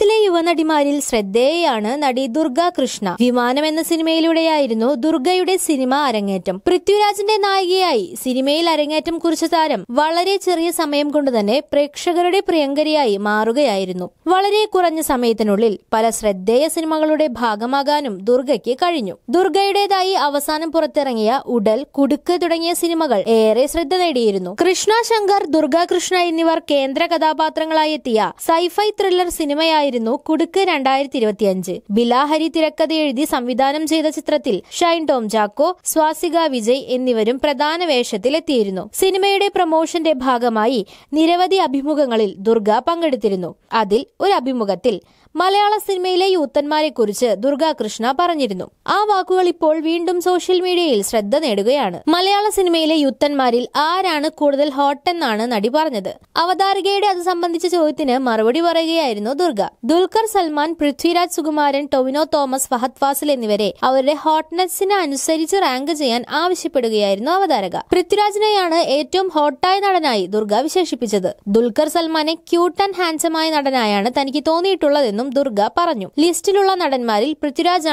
മലയാളത്തിലെ യുവനടിമാരിൽ ശ്രദ്ധേയാണ് നടി ദുർഗ കൃഷ്ണ വിമാനം എന്ന സിനിമയിലൂടെയായിരുന്നു ദുർഗയുടെ സിനിമ അരങ്ങേറ്റം പൃഥ്വിരാജിന്റെ നായികയായി സിനിമയിൽ അരങ്ങേറ്റം കുറിച്ച താരം വളരെ ചെറിയ സമയം കൊണ്ട് തന്നെ പ്രേക്ഷകരുടെ പ്രിയങ്കരിയായി മാറുകയായിരുന്നു വളരെ കുറഞ്ഞ സമയത്തിനുള്ളിൽ പല ശ്രദ്ധേയ സിനിമകളുടെ ഭാഗമാകാനും ദുർഗയ്ക്ക് കഴിഞ്ഞു ദുർഗയുടേതായി അവസാനം പുറത്തിറങ്ങിയ ഉടൽ കുടുക്ക് തുടങ്ങിയ സിനിമകൾ ഏറെ ശ്രദ്ധ നേടിയിരുന്നു കൃഷ്ണ ശങ്കർ ദുർഗ കൃഷ്ണ എന്നിവർ കേന്ദ്ര കഥാപാത്രങ്ങളായി എത്തിയ സൈഫൈ ത്രില്ലർ സിനിമയായി ആയിരുന്നു കുടുക്ക് രണ്ടായിരത്തി ഇരുപത്തിയഞ്ച് ബിലാഹരി തിരക്കഥ എഴുതി സംവിധാനം ചെയ്ത ചിത്രത്തിൽ ഷൈൻ ടോം ജാക്കോ സ്വാസിക വിജയ് എന്നിവരും പ്രധാന വേഷത്തിൽ എത്തിയിരുന്നു സിനിമയുടെ പ്രൊമോഷന്റെ ഭാഗമായി നിരവധി അഭിമുഖങ്ങളിൽ ദുർഗ പങ്കെടുത്തിരുന്നു അതിൽ ഒരു അഭിമുഖത്തിൽ മലയാള സിനിമയിലെ യൂത്തന്മാരെക്കുറിച്ച് ദുർഗാകൃഷ്ണ പറഞ്ഞിരുന്നു ആ വാക്കുകൾ ഇപ്പോൾ വീണ്ടും സോഷ്യൽ മീഡിയയിൽ ശ്രദ്ധ നേടുകയാണ് മലയാള സിനിമയിലെ യൂത്തന്മാരിൽ ആരാണ് കൂടുതൽ ഹോട്ടെന്നാണ് നടി പറഞ്ഞത് അവതാരികയുടെ അത് സംബന്ധിച്ച ചോദ്യത്തിന് മറുപടി പറയുകയായിരുന്നു ദുർഗ ദുൽഖർ സൽമാൻ പൃഥ്വിരാജ് സുകുമാരൻ ടൊവിനോ തോമസ് ഫഹദ് ഫാസിൽ എന്നിവരെ അവരുടെ ഹോട്ട്നെസ്സിന് അനുസരിച്ച് റാങ്ക് ചെയ്യാൻ ആവശ്യപ്പെടുകയായിരുന്നു അവതാരക പൃഥ്വിരാജിനെയാണ് ഏറ്റവും ഹോട്ടായ നടനായി ദുർഗ വിശേഷിപ്പിച്ചത് ദുൽഖർ സൽമാനെ ക്യൂട്ട് ആൻഡ് ഹാൻസമായ നടനായാണ് തനിക്ക് തോന്നിയിട്ടുള്ളതെന്നും എന്നും ദുർഗ പറഞ്ഞു ലിസ്റ്റിലുള്ള നടന്മാരിൽ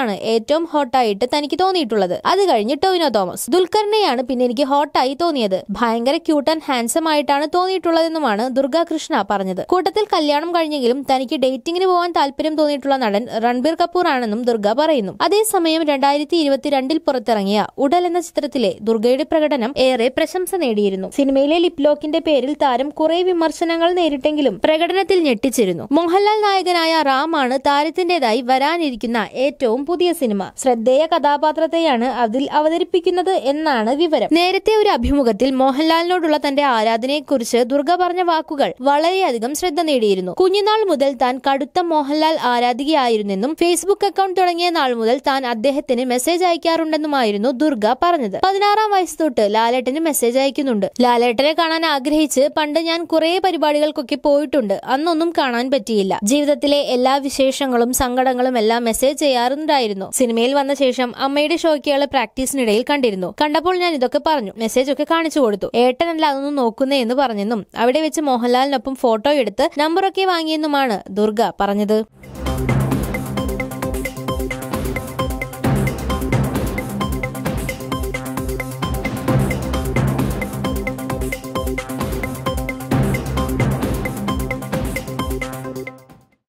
ആണ് ഏറ്റവും ഹോട്ടായിട്ട് തനിക്ക് തോന്നിയിട്ടുള്ളത് അത് കഴിഞ്ഞ് ടൊവിനോ തോമസ് ദുൽഖറിനെയാണ് പിന്നെ എനിക്ക് ഹോട്ടായി തോന്നിയത് ഭയങ്കര ക്യൂട്ട് ആൻഡ് ഹാൻസം ആയിട്ടാണ് തോന്നിയിട്ടുള്ളതെന്നുമാണ് ദുർഗ കൃഷ്ണ പറഞ്ഞത് കൂട്ടത്തിൽ കല്യാണം കഴിഞ്ഞെങ്കിലും തനിക്ക് ഡേറ്റിംഗിന് പോകാൻ താല്പര്യം തോന്നിയിട്ടുള്ള നടൻ രൺബീർ കപൂർ ആണെന്നും ദുർഗ പറയുന്നു അതേസമയം രണ്ടായിരത്തി ഇരുപത്തിരണ്ടിൽ പുറത്തിറങ്ങിയ ഉടൽ എന്ന ചിത്രത്തിലെ ദുർഗയുടെ പ്രകടനം ഏറെ പ്രശംസ നേടിയിരുന്നു സിനിമയിലെ ലിപ്ലോക്കിന്റെ പേരിൽ താരം കുറെ വിമർശനങ്ങൾ നേരിട്ടെങ്കിലും പ്രകടനത്തിൽ ഞെട്ടിച്ചിരുന്നു മോഹൻലാൽ നായകനായ റാമാണ് താരത്തിന്റേതായി വരാനിരിക്കുന്ന ഏറ്റവും പുതിയ സിനിമ ശ്രദ്ധേയ കഥാപാത്രത്തെയാണ് അതിൽ അവതരിപ്പിക്കുന്നത് എന്നാണ് വിവരം നേരത്തെ ഒരു അഭിമുഖത്തിൽ മോഹൻലാലിനോടുള്ള തന്റെ ആരാധനയെക്കുറിച്ച് ദുർഗ പറഞ്ഞ വാക്കുകൾ വളരെയധികം ശ്രദ്ധ നേടിയിരുന്നു കുഞ്ഞുനാൾ മുതൽ താൻ കടുത്ത മോഹൻലാൽ ആരാധികയായിരുന്നെന്നും ഫേസ്ബുക്ക് അക്കൗണ്ട് തുടങ്ങിയ നാൾ മുതൽ താൻ അദ്ദേഹത്തിന് മെസ്സേജ് അയക്കാറുണ്ടെന്നുമായിരുന്നു ദുർഗ പറഞ്ഞത് പതിനാറാം വയസ്സ് തൊട്ട് ലാലേട്ടന് മെസ്സേജ് അയക്കുന്നുണ്ട് ലാലേട്ടനെ കാണാൻ ആഗ്രഹിച്ച് പണ്ട് ഞാൻ കുറെ പരിപാടികൾക്കൊക്കെ പോയിട്ടുണ്ട് അന്നൊന്നും കാണാൻ പറ്റിയില്ല ജീവിതത്തിലെ എല്ലാ എല്ലാ വിശേഷങ്ങളും സങ്കടങ്ങളും എല്ലാം മെസ്സേജ് ചെയ്യാറുണ്ടായിരുന്നു സിനിമയിൽ വന്ന ശേഷം അമ്മയുടെ ഷോയ്ക്ക് അയാൾ പ്രാക്ടീസിനിടയിൽ കണ്ടിരുന്നു കണ്ടപ്പോൾ ഞാൻ ഇതൊക്കെ പറഞ്ഞു മെസ്സേജ് ഒക്കെ കാണിച്ചു കൊടുത്തു ഏട്ടനല്ല അതൊന്നും നോക്കുന്നേ എന്ന് പറഞ്ഞെന്നും അവിടെ വെച്ച് മോഹൻലാലിനൊപ്പം ഫോട്ടോ എടുത്ത് നമ്പറൊക്കെ വാങ്ങിയെന്നുമാണ് ദുർഗ പറഞ്ഞത്